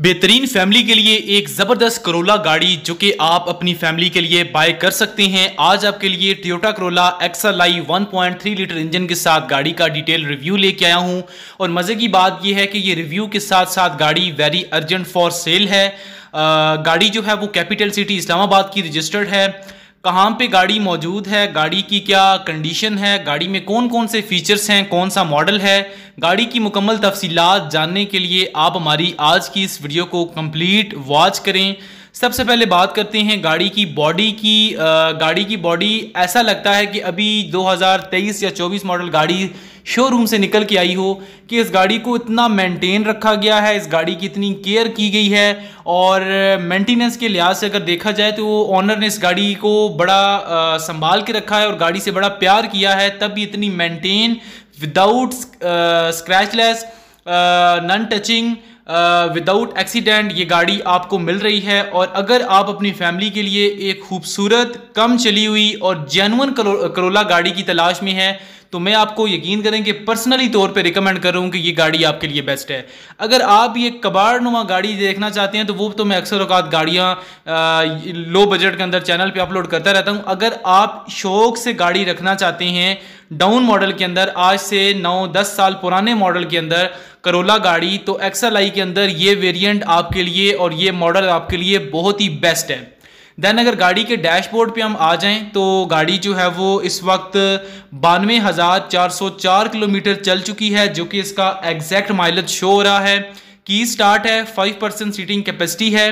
बेहतरीन फैमिली के लिए एक ज़बरदस्त करोला गाड़ी जो कि आप अपनी फैमिली के लिए बाय कर सकते हैं आज आपके लिए Toyota Corolla XL i one litre engine के साथ गाड़ी का डिटेल रिव्यू लेके आया हूं और मज़े की बात यह है कि ये रिव्यू के साथ साथ गाड़ी वेरी अर्जेंट फॉर सेल है आ, गाड़ी जो है वो कैपिटल सिटी इस्लामाबाद की रजिस्टर्ड है कहाँ पे गाड़ी मौजूद है गाड़ी की क्या कंडीशन है गाड़ी में कौन कौन से फीचर्स हैं कौन सा मॉडल है गाड़ी की मुकम्मल तफसीलात जानने के लिए आप हमारी आज की इस वीडियो को कंप्लीट वॉच करें सबसे पहले बात करते हैं गाड़ी की बॉडी की गाड़ी की बॉडी ऐसा लगता है कि अभी 2023 या 24 मॉडल गाड़ी शोरूम से निकल के आई हो कि इस गाड़ी को इतना मेंटेन रखा गया है इस गाड़ी की इतनी केयर की गई है और मेंटेनेंस के लिहाज से अगर देखा जाए तो ऑनर ने इस गाड़ी को बड़ा आ, संभाल के रखा है और गाड़ी से बड़ा प्यार किया है तब भी इतनी maintain without scratchless non touching without accident ये गाड़ी आपको मिल रही है और अगर आप अपनी फैमिली के लिए एक खूबसूरत कम चली हुई और जेनुअन करोला गाड़ी की तलाश में है तो मैं आपको यकीन करें कि पर्सनली तौर पे रिकमेंड कर रहा हूँ कि ये गाड़ी आपके लिए बेस्ट है अगर आप ये कबाड़ नुमा गाड़ी देखना चाहते हैं तो वो तो मैं अक्सर अवकात गाड़ियाँ लो बजट के अंदर चैनल पे अपलोड करता रहता हूँ अगर आप शौक से गाड़ी रखना चाहते हैं डाउन मॉडल के अंदर आज से 9-10 साल पुराने मॉडल के अंदर करोला गाड़ी तो एक्सएलआई के अंदर ये वेरिएंट आपके लिए और ये मॉडल आपके लिए बहुत ही बेस्ट है देन अगर गाड़ी के डैशबोर्ड पे हम आ जाएं तो गाड़ी जो है वो इस वक्त बानवे हज़ार चार सौ चार किलोमीटर चल चुकी है जो कि इसका एग्जैक्ट माइलेज शो हो रहा है की स्टार्ट है फाइव परसेंट सीटिंग कैपेसिटी है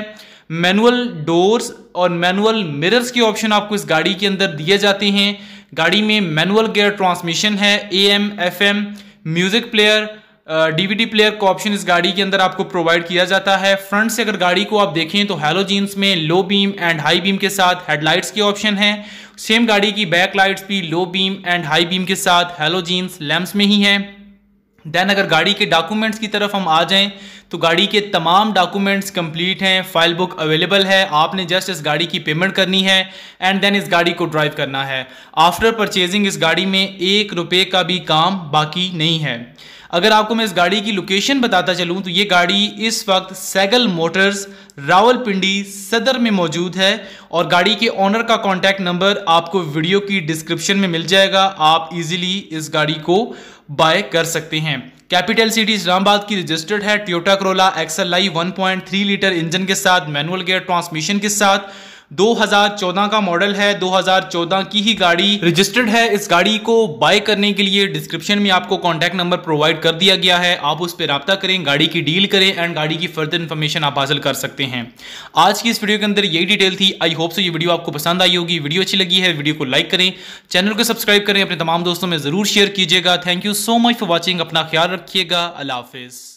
मैनुअल डोर्स और मैनुअल मिरर्स के ऑप्शन आपको इस गाड़ी के अंदर दिए जाते हैं गाड़ी में मैनुअल गियर ट्रांसमिशन है A M F M music player DVD player का ऑप्शन इस गाड़ी के अंदर आपको प्रोवाइड किया जाता है फ्रंट से अगर गाड़ी को आप देखें तो हेलोजीन्स में low beam and high beam के साथ हेडलाइट्स के ऑप्शन हैं सेम गाड़ी की बैक लाइट्स भी low beam and high beam के साथ हेलोजीन्स लैम्प्स में ही हैं देन अगर गाड़ी के डॉक्यूमेंट्स की तरफ हम आ जाएं तो गाड़ी के तमाम डॉक्यूमेंट्स कंप्लीट हैं फाइल बुक अवेलेबल है आपने जस्ट इस गाड़ी की पेमेंट करनी है एंड देन इस गाड़ी को ड्राइव करना है आफ्टर परचेजिंग इस गाड़ी में एक रुपये का भी काम बाकी नहीं है अगर आपको मैं इस गाड़ी की लोकेशन बताता चलूँ तो ये गाड़ी इस वक्त सैगल मोटर्स रावलपिंडी सदर में मौजूद है और गाड़ी के ऑनर का कॉन्टैक्ट नंबर आपको वीडियो की डिस्क्रिप्शन में मिल जाएगा आप इजीली इस गाड़ी को बाय कर सकते हैं कैपिटल सिटी इस्लामाबाद की रजिस्टर्ड है Toyota Corolla XL i litre engine के साथ मैनुअल गेयर ट्रांसमिशन के साथ 2014 का मॉडल है 2014 की ही गाड़ी रजिस्टर्ड है इस गाड़ी को बाय करने के लिए डिस्क्रिप्शन में आपको कॉन्टैक्ट नंबर प्रोवाइड कर दिया गया है आप उस पर रबता करें गाड़ी की डील करें एंड गाड़ी की फर्दर इन्फॉर्मेशन आप हासिल कर सकते हैं आज की इस वीडियो के अंदर यही डिटेल थी आई होप सो ये वीडियो आपको पसंद आई होगी वीडियो अच्छी लगी है वीडियो को लाइक करें चैनल को सब्सक्राइब करें अपने तमाम दोस्तों में ज़रूर शेयर कीजिएगा thank you so much for watching अपना ख्याल रखिएगा अल्लाह हाफिज़